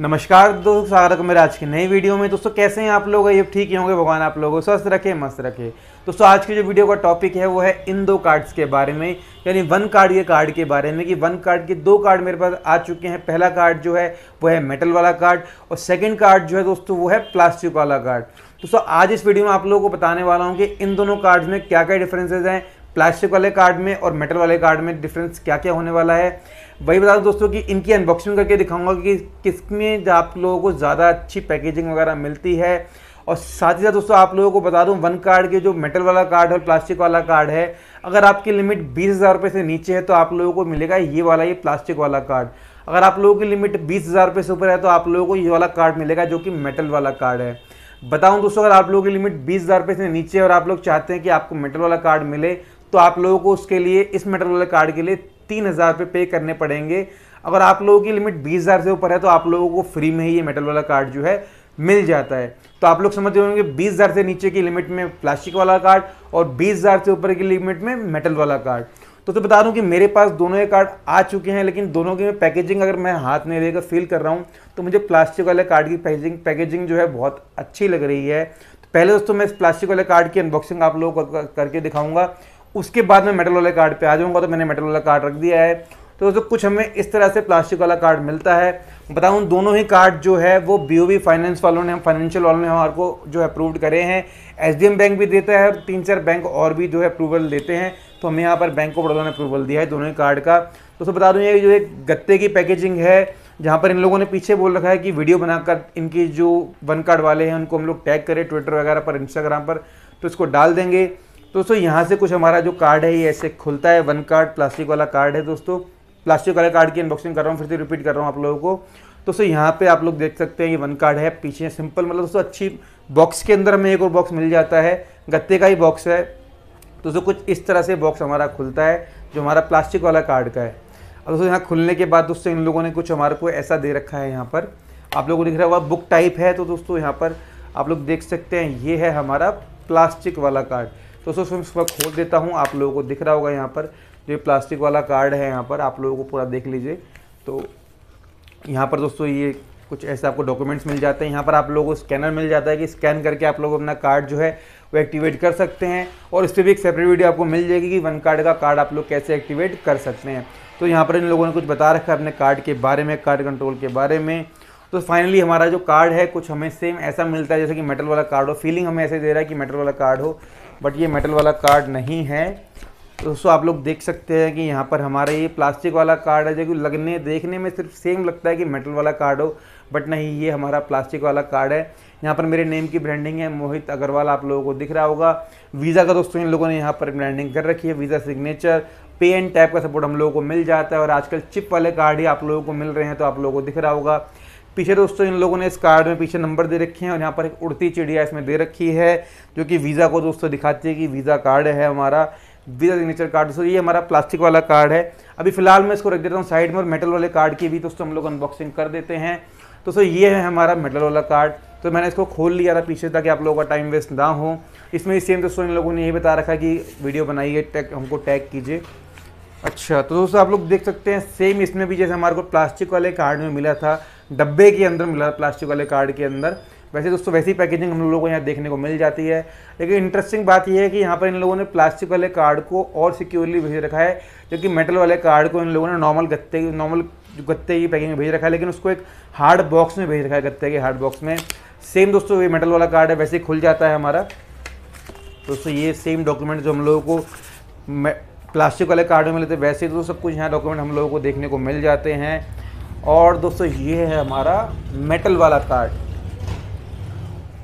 नमस्कार दोस्तों स्वागत है मेरे आज की नई वीडियो में दोस्तों कैसे हैं आप लोग ये ठीक ही होंगे भगवान आप लोगों स्वस्थ रखे मस्त रखे दोस्तों आज की जो वीडियो का टॉपिक है वो है इन दो कार्ड्स के बारे में यानी वन कार्ड के कार्ड के बारे में कि वन कार्ड के दो कार्ड मेरे पास आ चुके हैं पहला कार्ड जो है वो है मेटल वाला कार्ड और सेकेंड कार्ड जो है दोस्तों वो है प्लास्टिक वाला कार्ड दोस्तों आज इस वीडियो में आप लोगों को बताने वाला हूँ कि इन दोनों कार्ड्स में क्या क्या डिफरेंसेज हैं प्लास्टिक वाले कार्ड में और मेटल वाले कार्ड में डिफरेंस क्या क्या होने वाला है वही बता दूँ दोस्तों कि इनकी अनबॉक्सिंग करके दिखाऊंगा कि किस में आप लोगों को ज़्यादा अच्छी पैकेजिंग वगैरह मिलती है और साथ ही साथ दोस्तों आप लोगों को बता दूं वन कार्ड के जो मेटल वाला कार्ड है प्लास्टिक वाला कार्ड है अगर आपकी लिमिट बीस हज़ार रुपये से नीचे है तो आप लोगों को मिलेगा ये वाला ये प्लास्टिक वाला कार्ड अगर आप लोगों की लिमिट बीस हज़ार रुपये से ऊपर है तो आप लोगों को ये वाला कार्ड मिलेगा जो कि मेटल वाला कार्ड है बताऊं दोस्तों अगर आप लोगों की लिमिट बीस हज़ार रुपये से नीचे है और आप लोग चाहते हैं कि आपको मेटल वाला कार्ड मिले तो आप लोगों को उसके लिए इस मेटल वाले कार्ड के लिए तीन हज़ार रुपये पे करने पड़ेंगे अगर आप लोगों की लिमिट बीस हज़ार से ऊपर है तो आप लोगों को फ्री में ही ये मेटल वाला कार्ड जो है मिल जाता है तो आप लोग समझ रहे होंगे बीस हज़ार से नीचे की लिमिट में प्लास्टिक वाला कार्ड और बीस हज़ार से ऊपर की लिमिट में मेटल वाला कार्ड तो तो बता दूं कि मेरे पास दोनों ये कार्ड आ चुके हैं लेकिन दोनों की पैकेजिंग अगर मैं हाथ में लेकर फील कर रहा हूँ तो मुझे प्लास्टिक वाले कार्ड की पैकेजिंग पैकेजिंग जो है बहुत अच्छी लग रही है तो पहले दोस्तों मैं इस प्लास्टिक वाले कार्ड की अनबॉक्सिंग आप लोगों को करके दिखाऊंगा उसके बाद मैं मेटल वाले कार्ड पर आ जाऊँगा तो मैंने मेटल वाला कार्ड रख दिया है तो दोस्तों कुछ हमें इस तरह से प्लास्टिक वाला कार्ड मिलता है बताऊँ दोनों ही कार्ड जो है वो बी फाइनेंस वालों ने हम फाइनेंशियल वालों ने हमारे को जो है अप्रूव्ड करे हैं एच बैंक भी देता है तीन चार बैंक और भी जो है अप्रूवल देते हैं तो हमें यहाँ पर बैंक ऑफ बड़ौदा ने अप्रूवल दिया है दोनों ही कार्ड का दोस्तों बता दूँ ये जो एक गत्ते की पैकेजिंग है जहाँ पर इन लोगों ने पीछे बोल रखा है कि वीडियो बनाकर इनके जो वन कार्ड वाले हैं उनको हम लोग टैग करें ट्विटर वगैरह पर इंस्टाग्राम पर तो इसको डाल देंगे तो दोस्तों यहाँ से कुछ हमारा जो कार्ड है ये ऐसे खुलता है वन कार्ड प्लास्टिक वाला कार्ड है दोस्तों प्लास्टिक वाले कार्ड की अनबॉक्सिंग कर रहा हूँ फिर से रिपीट कर रहा हूँ आप लोगों को तो सो यहाँ पे आप लोग देख सकते हैं ये वन कार्ड है पीछे सिंपल मतलब दोस्तों अच्छी बॉक्स के अंदर हमें एक और बॉक्स मिल जाता है गत्ते का ही बॉक्स है तो दोस्तों कुछ इस तरह से बॉक्स हमारा खुलता है जो हमारा प्लास्टिक वाला कार्ड का है और दोस्तों यहाँ खुलने के बाद दोस्तों इन लोगों ने कुछ हमारे को ऐसा दे रखा है यहाँ पर आप लोगों को दिख रहा हुआ बुक टाइप है तो दोस्तों यहाँ पर आप लोग देख सकते हैं ये है हमारा प्लास्टिक वाला कार्ड तो दोस्तों मैं इसको खोल देता हूँ आप लोगों को दिख रहा होगा यहाँ पर जो प्लास्टिक वाला कार्ड है यहाँ पर आप लोगों को पूरा देख लीजिए तो यहाँ पर दोस्तों ये कुछ ऐसे आपको डॉक्यूमेंट्स मिल जाते हैं यहाँ पर आप लोगों को स्कैनर मिल जाता है कि स्कैन करके आप लोग अपना कार्ड जो है वो एक्टिवेट कर सकते हैं और इस पर भी एक सेपरेट वीडियो आपको मिल जाएगी कि वन कार्ड का कार्ड आप लोग कैसे एक्टिवेट कर सकते हैं तो यहाँ पर इन लोगों ने कुछ बता रखा है अपने कार्ड के बारे में कार्ड कंट्रोल के बारे में तो फाइनली हमारा जो कार्ड है कुछ हमें सेम ऐसा मिलता है जैसे कि मेटल वाला कार्ड हो फीलिंग हमें ऐसे दे रहा है कि मेटल वाला कार्ड हो बट ये मेटल वाला कार्ड नहीं है दोस्तों आप लोग देख सकते हैं कि यहाँ पर हमारा ये प्लास्टिक वाला कार्ड है जो कि लगने देखने में सिर्फ सेम लगता है कि मेटल वाला कार्ड हो बट नहीं ये हमारा प्लास्टिक वाला कार्ड है यहाँ पर मेरे नेम की ब्रांडिंग है मोहित अग्रवाल आप लोगों को दिख रहा होगा वीज़ा का दोस्तों इन लोगों ने यहाँ पर ब्रांडिंग कर रखी है Visa signature pay and tap का सपोर्ट हम लोगों को मिल जाता है और आजकल चिप वाले कार्ड ही आप लोगों को मिल रहे हैं तो आप लोगों को दिख रहा होगा पीछे दोस्तों इन लोगों ने इस कार्ड में पीछे नंबर दे रखे हैं और यहाँ पर एक उड़ती चिड़िया इसमें दे रखी है जो कि वीज़ा को दोस्तों दिखाती है कि वीज़ा कार्ड है हमारा वीज़ा सिग्नेचर कार्ड दोस्तों ये हमारा प्लास्टिक वाला कार्ड है अभी फिलहाल मैं इसको रख देता हूँ साइड में और मेटल वाले कार्ड की भी दोस्तों हम लोग अनबॉक्सिंग कर देते हैं दोस्तों ये है हमारा मेटल वाला कार्ड तो मैंने इसको खोल लिया था पीछे ताकि आप लोगों का टाइम वेस्ट ना हो इसमें सेम दोस्तों इन लोगों ने यही बता रखा कि वीडियो बनाइए टैग हमको टैग कीजिए अच्छा तो दोस्तों आप लोग देख सकते हैं सेम इसमें भी जैसे हमारे को प्लास्टिक वाले कार्ड में मिला था डब्बे के अंदर मिला था प्लास्टिक वाले कार्ड के अंदर वैसे दोस्तों वैसी पैकेजिंग हम लोगों को यहाँ देखने को मिल जाती है लेकिन इंटरेस्टिंग बात यह है कि यहाँ पर इन लोगों ने प्लास्टिक वाले कार्ड को और सिक्योरली भेज रखा है जबकि मेटल वाले कार्ड को इन लोगों ने नॉर्मल गत्ते नॉर्मल गत्ते की पैकिंग में भेज रखा है लेकिन उसको एक हार्ड बॉक्स में भेज रखा है गत्ते के हार्ड बॉक्स में सेम दोस्तों ये मेटल वाला कार्ड है वैसे खुल जाता है हमारा दोस्तों ये सेम डॉक्यूमेंट जो हम लोगों को प्लास्टिक वाले कार्ड में लेते वैसे तो सब कुछ यहाँ डॉक्यूमेंट हम लोगों को देखने को मिल जाते हैं और दोस्तों ये है हमारा मेटल वाला कार्ड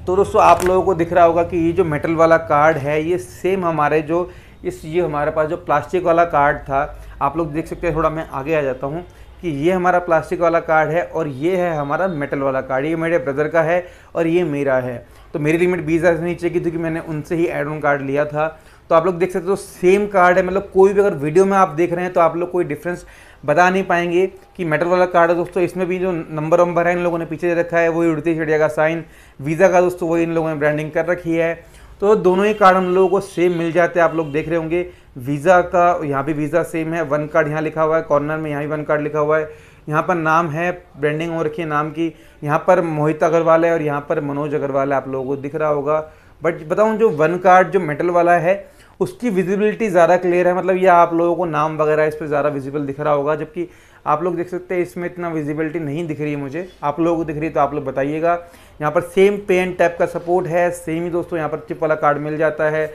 तो दोस्तों आप लोगों को दिख रहा होगा कि ये जो मेटल वाला कार्ड है ये सेम हमारे जो इस ये हमारे पास जो प्लास्टिक वाला कार्ड था आप लोग देख सकते हैं थोड़ा मैं आगे आ जाता हूँ कि ये हमारा प्लास्टिक वाला कार्ड है और ये है हमारा मेटल वाला कार्ड ये मेरे ब्रदर का है और ये मेरा है तो मेरी लिमिट बीस हज़ार से नीचे की थी कि मैंने उनसे ही एड ऑन कार्ड लिया था तो आप लोग देख सकते हो तो सेम कार्ड है मतलब कोई भी अगर वीडियो में आप देख रहे हैं तो आप लोग कोई डिफरेंस बता नहीं पाएंगे कि मेटल वाला कार्ड है दोस्तों इसमें भी जो नंबर वंबर है इन लोगों ने पीछे रखा है वही उड़ती चिड़िया का साइन वीज़ा का दोस्तों वही इन लोगों ने ब्रांडिंग कर रखी है तो दोनों ही कार्ड हम लोगों को सेम मिल जाते हैं आप लोग देख रहे होंगे वीज़ा का यहाँ भी वीज़ा सेम है वन कार्ड यहाँ लिखा हुआ है कॉर्नर में यहाँ भी वन कार्ड लिखा हुआ है यहाँ पर नाम है ब्रांडिंग हो रखी है नाम की यहाँ पर मोहित अग्रवाल है और यहाँ पर मनोज अग्रवाल है आप लोगों को दिख रहा होगा बट बताऊँ जो वन कार्ड जो मेटल वाला है उसकी विजिबिलिटी ज़्यादा क्लियर है मतलब ये आप लोगों को नाम वगैरह इस पर ज़्यादा विजिबल दिख रहा होगा जबकि आप लोग देख सकते हैं इसमें इतना विजिबिलिटी नहीं दिख रही है मुझे आप लोगों को दिख रही है तो आप लोग बताइएगा यहाँ पर सेम पेन टाइप का सपोर्ट है सेम ही दोस्तों यहाँ पर चिप वाला कार्ड मिल जाता है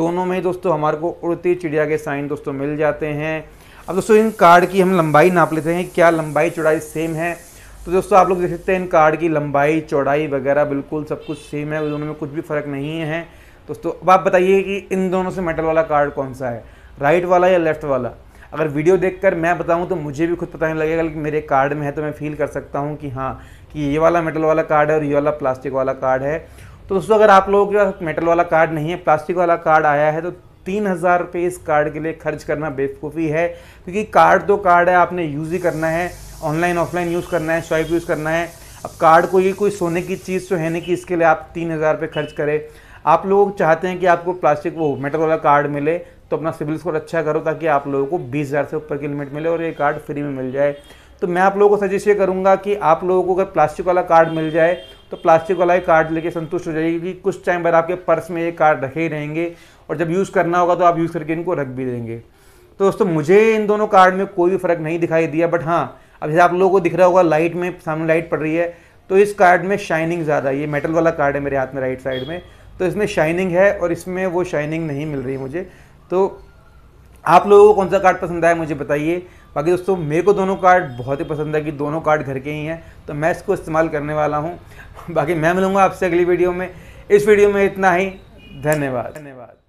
दोनों में दोस्तों हमारे को उड़ती चिड़िया के साइन दोस्तों मिल जाते हैं अब दोस्तों इन कार्ड की हम लंबाई नाप लेते हैं क्या लंबाई चौड़ाई सेम है तो दोस्तों आप लोग देख सकते हैं इन कार्ड की लंबाई चौड़ाई वगैरह बिल्कुल सब कुछ सेम है दोनों में कुछ भी फ़र्क नहीं है दोस्तों अब आप बताइए कि इन दोनों से मेटल वाला कार्ड कौन सा है राइट वाला या लेफ्ट वाला अगर वीडियो देखकर मैं बताऊं तो मुझे भी खुद पता नहीं लगेगा लेकिन मेरे कार्ड में है तो मैं फील कर सकता हूं कि हाँ कि ये वाला मेटल वाला कार्ड है और ये वाला प्लास्टिक वाला कार्ड है तो दोस्तों अगर आप लोगों के पास मेटल वाला कार्ड नहीं है प्लास्टिक वाला कार्ड आया है तो तीन हज़ार रुपये इस कार्ड के लिए खर्च करना बेवकूफ़ी है क्योंकि कार्ड तो कार्ड है आपने यूज़ ही करना है ऑनलाइन ऑफलाइन यूज़ करना है स्वाइप यूज़ करना है अब कार्ड को ये कोई सोने की चीज़ तो है नहीं कि इसके लिए आप तीन हज़ार रुपये खर्च करें आप लोग चाहते हैं कि आपको प्लास्टिक वो मेटल वाला कार्ड मिले तो अपना सिविल स्कोर अच्छा करो ताकि आप लोगों को बीस हज़ार से ऊपर की लिमिट मिले और ये कार्ड फ्री में मिल जाए तो मैं आप लोगों को सजेस्ट ये करूँगा कि आप लोगों को अगर प्लास्टिक वाला कार्ड मिल जाए तो प्लास्टिक वाला ही कार्ड लेके संतुष्ट हो जाएगी क्योंकि कुछ टाइम बाद आपके पर्स में ये कार्ड रखे ही रहेंगे और जब यूज़ करना होगा तो आप यूज़ करके इनको रख भी देंगे तो दोस्तों मुझे इन दोनों कार्ड में कोई भी फ़र्क नहीं दिखाई दिया बट हाँ अब जैसे आप लोगों को दिख रहा होगा लाइट में सामने लाइट पड़ रही है तो इस कार्ड में शाइनिंग ज़्यादा ये मेटल वाला कार्ड है मेरे हाथ में राइट साइड में तो इसमें शाइनिंग है और इसमें वो शाइनिंग नहीं मिल रही मुझे तो आप लोगों को कौन सा कार्ड पसंद आया मुझे बताइए बाकी दोस्तों मेरे को दोनों कार्ड बहुत ही पसंद है कि दोनों कार्ड घर के ही हैं तो मैं इसको इस्तेमाल करने वाला हूँ बाकी मैं मिलूँगा आपसे अगली वीडियो में इस वीडियो में इतना ही धन्यवाद धन्यवाद